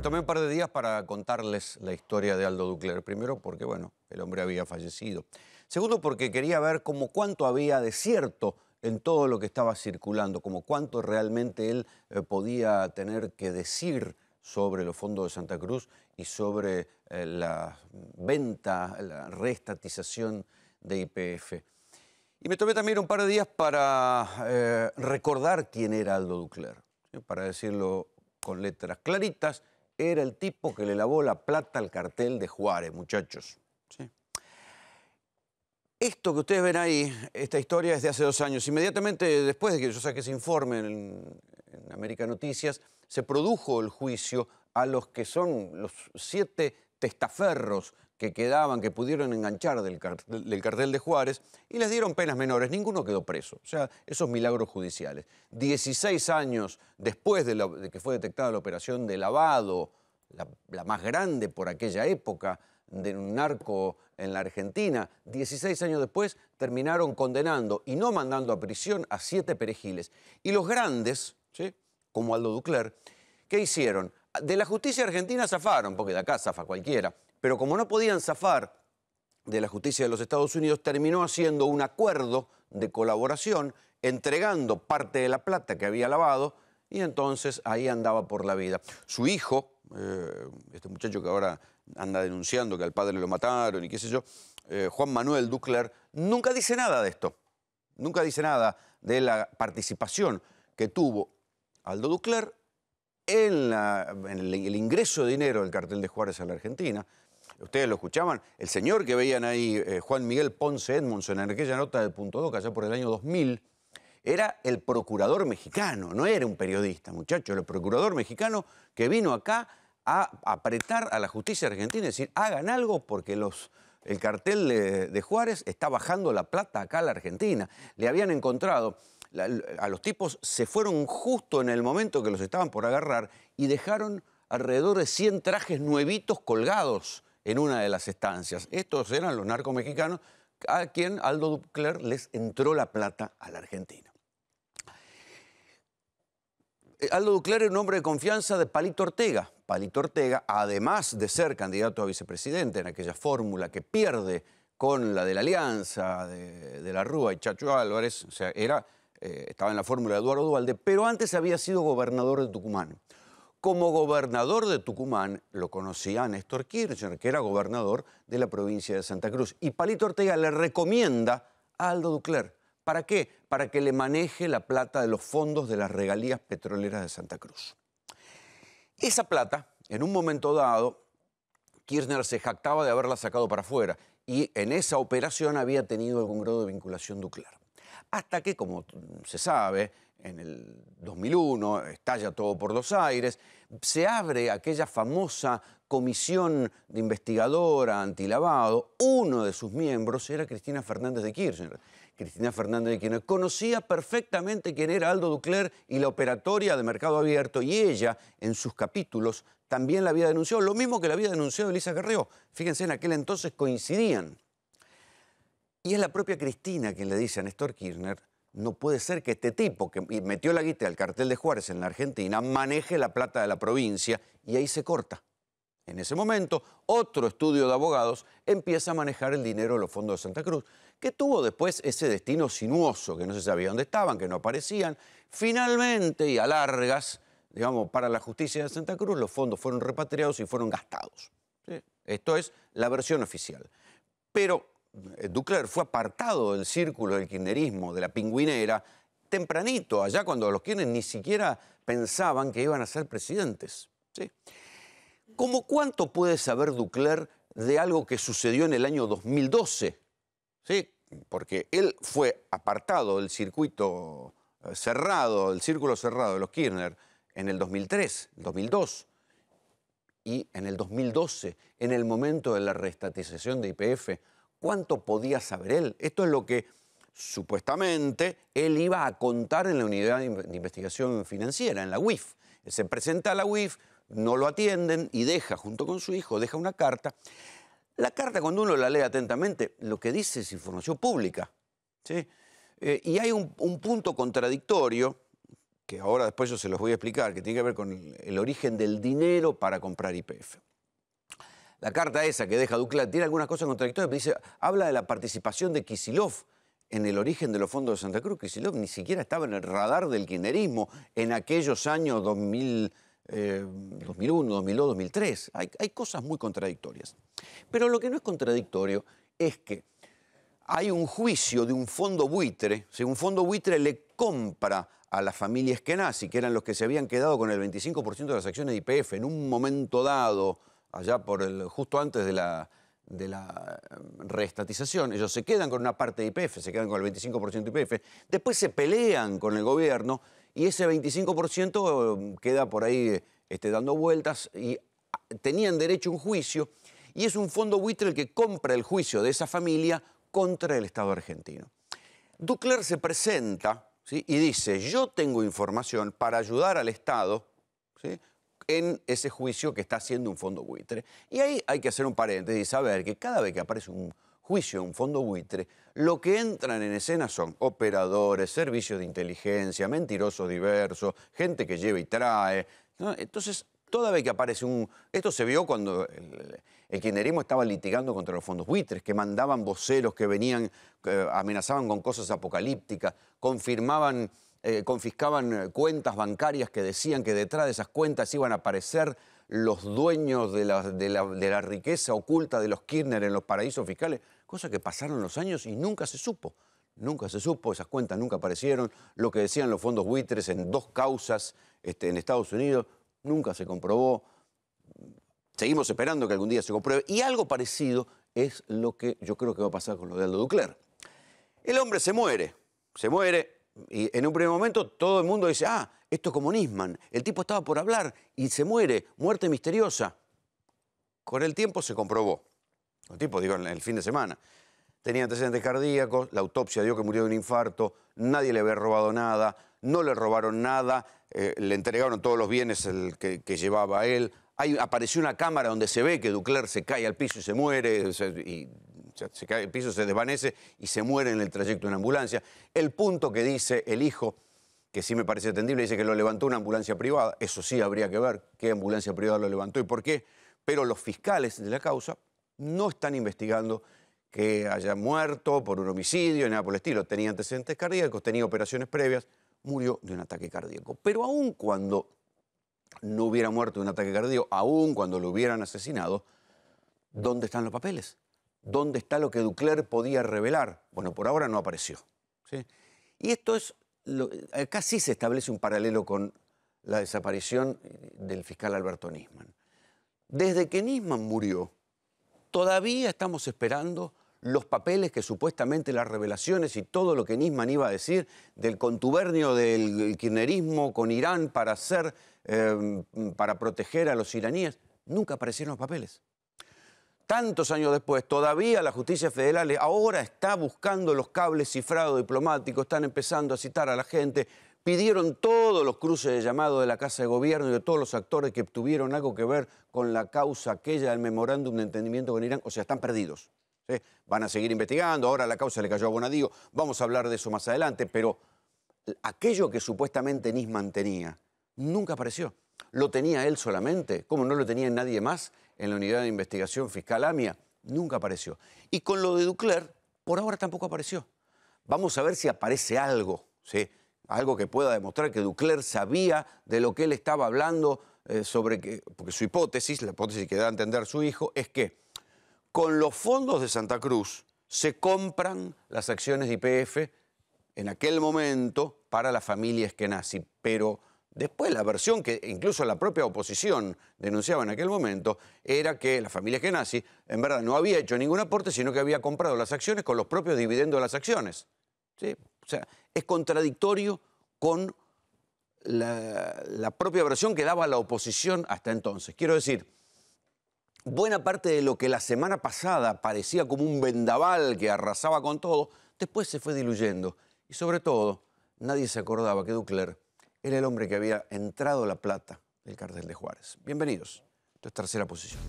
Me tomé un par de días para contarles la historia de Aldo Ducler. Primero porque, bueno, el hombre había fallecido. Segundo porque quería ver cómo cuánto había de cierto en todo lo que estaba circulando, como cuánto realmente él eh, podía tener que decir sobre los fondos de Santa Cruz y sobre eh, la venta, la reestatización de IPF. Y me tomé también un par de días para eh, recordar quién era Aldo Ducler, para decirlo con letras claritas era el tipo que le lavó la plata al cartel de Juárez, muchachos. Esto que ustedes ven ahí, esta historia es de hace dos años. Inmediatamente después de que yo saqué ese informe en América Noticias, se produjo el juicio a los que son los siete testaferros que quedaban, que pudieron enganchar del cartel, de Juárez, y les dieron penas menores, ninguno quedó preso. O sea, esos milagros judiciales. 16 años después de, que fue detectada la operación de lavado, la, más grande por aquella época, de un narco en la Argentina, 16 años después terminaron condenando y no mandando a prisión a siete perejiles. Y los grandes, como Aldo Ducler, ¿qué hicieron? De la justicia argentina zafaron, porque de acá zafa cualquiera. Pero como no podían zafar de la justicia de los Estados Unidos, terminó haciendo un acuerdo de colaboración, entregando parte de la plata que había lavado y entonces ahí andaba por la vida. Su hijo, eh, este muchacho que ahora anda denunciando que al padre lo mataron y qué sé yo, eh, Juan Manuel Ducler, nunca dice nada de esto, nunca dice nada de la participación que tuvo Aldo Ducler en, el, el ingreso de dinero del cartel de Juárez a la Argentina ustedes lo escuchaban, el señor que veían ahí, eh, Juan Miguel Ponce Edmondson, en aquella nota del Punto 2, allá por el año 2000, era el procurador mexicano, no era un periodista, muchachos, el procurador mexicano que vino acá a apretar a la justicia argentina, decir, hagan algo porque los, el cartel de, Juárez está bajando la plata acá a la Argentina. Le habían encontrado, a los tipos se fueron justo en el momento que los estaban por agarrar y dejaron alrededor de 100 trajes nuevitos colgados en una de las estancias. Estos eran los narcomexicanos a quien Aldo Ducler les entró la plata a la Argentina. Eh, Aldo Ducler era un hombre de confianza de Palito Ortega. Palito Ortega, además de ser candidato a vicepresidente en aquella fórmula que pierde con la de la Alianza, de, la Rúa y Chacho Álvarez, o sea, eh, estaba en la fórmula de Eduardo Dualde, pero antes había sido gobernador de Tucumán. Como gobernador de Tucumán lo conocía Néstor Kirchner, que era gobernador de la provincia de Santa Cruz. Y Palito Ortega le recomienda a Aldo Ducler. ¿Para qué? Para que le maneje la plata de los fondos de las regalías petroleras de Santa Cruz. Esa plata, en un momento dado, Kirchner se jactaba de haberla sacado para afuera y en esa operación había tenido algún grado de vinculación Ducler. Hasta que, como se sabe, en el 2001, estalla todo por los aires, se abre aquella famosa comisión de investigadora antilavado, uno de sus miembros era Cristina Fernández de Kirchner. Cristina Fernández de Kirchner conocía perfectamente quién era Aldo Ducler y la operatoria de Mercado Abierto y ella, en sus capítulos, también la había denunciado, lo mismo que la había denunciado Elisa Carreo. Fíjense, en aquel entonces coincidían. Y es la propia Cristina quien le dice a Néstor Kirchner, no puede ser que este tipo que metió la guita al cartel de Juárez en la Argentina maneje la plata de la provincia y ahí se corta. En ese momento, otro estudio de abogados empieza a manejar el dinero de los fondos de Santa Cruz, que tuvo después ese destino sinuoso, que no se sabía dónde estaban, que no aparecían. Finalmente, y a largas, digamos, para la justicia de Santa Cruz, los fondos fueron repatriados y fueron gastados. Esto es la versión oficial. Pero eh, Ducler fue apartado del círculo del kirchnerismo, de la pingüinera, tempranito, allá cuando los kirchner ni siquiera pensaban que iban a ser presidentes. ¿Cómo cuánto puede saber Ducler de algo que sucedió en el año 2012? Porque él fue apartado del circuito eh, cerrado, del círculo cerrado de los Kirchner en el 2003, 2002 y en el 2012, en el momento de la reestatización de IPF, ¿Cuánto podía saber él? Esto es lo que supuestamente él iba a contar en la unidad de investigación financiera, en la UIF. Se presenta a la UIF, no lo atienden y deja, junto con su hijo, deja una carta. La carta, cuando uno la lee atentamente, lo que dice es información pública. ¿sí? Eh, y hay un, punto contradictorio, que ahora después yo se los voy a explicar, que tiene que ver con el, el origen del dinero para comprar IPF la carta esa que deja Ducla tiene algunas cosas contradictorias, pero dice, habla de la participación de Kisilov en el origen de los fondos de Santa Cruz. Kisilov ni siquiera estaba en el radar del kirchnerismo en aquellos años 2001, 2002, 2003. Hay, cosas muy contradictorias. Pero lo que no es contradictorio es que hay un juicio de un fondo buitre, si un fondo buitre le compra a las familias que que eran los que se habían quedado con el 25% de las acciones de IPF en un momento dado, allá por el, justo antes de la, em, reestatización, ellos se quedan con una parte de IPF, se quedan con el 25% de IPF, después se pelean con el gobierno y ese 25% em, queda por ahí eh, este, dando vueltas y ah, tenían derecho a un juicio y es un fondo buitre el que compra el juicio de esa familia contra el Estado argentino. Ducler se presenta y dice, yo tengo información para ayudar al Estado ¿sí? en ese juicio que está haciendo un fondo buitre. Y ahí hay que hacer un paréntesis y saber que cada vez que aparece un juicio, un fondo buitre, lo que entran en escena son operadores, servicios de inteligencia, mentirosos diversos, gente que lleva y trae. Entonces, toda vez que aparece un... Esto se vio cuando el, el estaba litigando contra los fondos buitres, que mandaban voceros, que venían, amenazaban con cosas apocalípticas, confirmaban eh, confiscaban eh, cuentas bancarias que decían que detrás de esas cuentas iban a aparecer los dueños de la, de la, riqueza oculta de los Kirchner en los paraísos fiscales, cosa que pasaron los años y nunca se supo. Nunca se supo, esas cuentas nunca aparecieron. Lo que decían los fondos buitres en dos causas este, en Estados Unidos nunca se comprobó. Seguimos esperando que algún día se compruebe. Y algo parecido es lo que yo creo que va a pasar con lo de Aldo Ducler. El hombre se muere, se muere, y en un primer momento todo el mundo dice, ah, esto es como Nisman, el tipo estaba por hablar y se muere, muerte misteriosa. Con el tiempo se comprobó, el tipo, digo, en el fin de semana. Tenía antecedentes cardíacos, la autopsia dio que murió de un infarto, nadie le había robado nada, no le robaron nada, eh, le entregaron todos los bienes que, llevaba él. apareció una cámara donde se ve que Ducler se cae al piso y se muere, y se cae el piso, se desvanece y se muere en el trayecto de una ambulancia. El punto que dice el hijo, que sí me parece atendible, dice que lo levantó una ambulancia privada. Eso sí habría que ver qué ambulancia privada lo levantó y por qué. Pero los fiscales de la causa no están investigando que haya muerto por un homicidio, nada por el estilo. Tenía antecedentes cardíacos, tenía operaciones previas, murió de un ataque cardíaco. Pero aun cuando no hubiera muerto de un ataque cardíaco, aun cuando lo hubieran asesinado, ¿dónde están los papeles? dónde está lo que Ducler podía revelar. Bueno, por ahora no apareció. Y esto es, se establece un paralelo con la desaparición eh, del fiscal Alberto Nisman. Desde que Nisman murió, todavía estamos esperando los papeles que supuestamente las revelaciones y todo lo que Nisman iba a decir del contubernio del kirchnerismo con Irán para hacer, eh, para proteger a los iraníes, nunca aparecieron los papeles tantos años después, todavía la justicia federal ahora está buscando los cables cifrados diplomáticos, están empezando a citar a la gente, pidieron todos los cruces de llamado de la Casa de Gobierno y de todos los actores que tuvieron algo que ver con la causa aquella del memorándum de entendimiento con Irán, o sea, están perdidos. Van a seguir investigando, ahora la causa le cayó a Bonadío, vamos a hablar de eso más adelante, pero aquello que supuestamente Nisman tenía nunca apareció. ¿Lo tenía él solamente? como no lo tenía nadie más? en la unidad de investigación fiscal AMIA, nunca apareció. Y con lo de Ducler, por ahora tampoco apareció. Vamos a ver si aparece algo, algo que pueda demostrar que Ducler sabía de lo que él estaba hablando eh, sobre que, porque su hipótesis, la hipótesis que da a entender su hijo, es que con los fondos de Santa Cruz se compran las acciones de IPF en aquel momento para la familia Eskenazi, pero Después la versión que incluso la propia oposición denunciaba en aquel momento era que la familia Genasi en verdad no había hecho ningún aporte, sino que había comprado las acciones con los propios dividendos de las acciones. O sea, es contradictorio con la, la propia versión que daba la oposición hasta entonces. Quiero decir, buena parte de lo que la semana pasada parecía como un vendaval que arrasaba con todo, después se fue diluyendo. Y sobre todo, nadie se acordaba que Ducler era el hombre que había entrado la plata del cartel de Juárez. Bienvenidos. Esto es tercera posición.